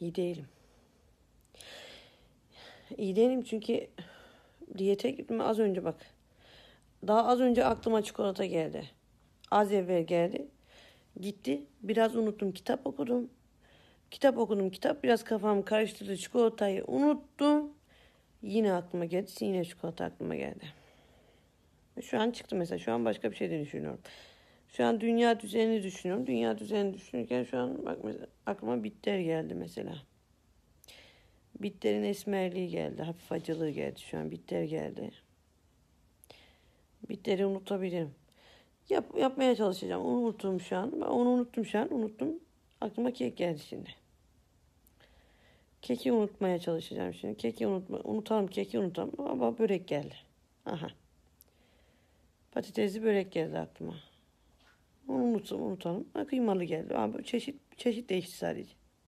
İyi değilim. İyi değilim çünkü diyete gitme az önce bak. Daha az önce aklıma çikolata geldi. Az evvel geldi. Gitti. Biraz unuttum. Kitap okudum. Kitap okudum. Kitap biraz kafamı karıştırdı. Çikolatayı unuttum. Yine aklıma geldi. Yine çikolata aklıma geldi. Şu an çıktı mesela. Şu an başka bir şey düşünüyorum. Şu an dünya düzenini düşünüyorum. Dünya düzenini düşünürken şu an bak mesela aklıma bitter geldi mesela. Bitterin esmerliği geldi. Hafif acılığı geldi şu an. Bitter geldi. Bitteri unutabilirim. Yap, yapmaya çalışacağım. unuttum şu an. Ben onu unuttum şu an. Unuttum. Aklıma kek geldi şimdi. Keki unutmaya çalışacağım şimdi. Keki unutma, unutalım, keki unutalım. Ama börek geldi. Aha. Patatesli börek geldi aklıma. Bunu unutalım, unutalım. Ha, kıymalı geldi. Abi çeşit çeşit değişti sadece.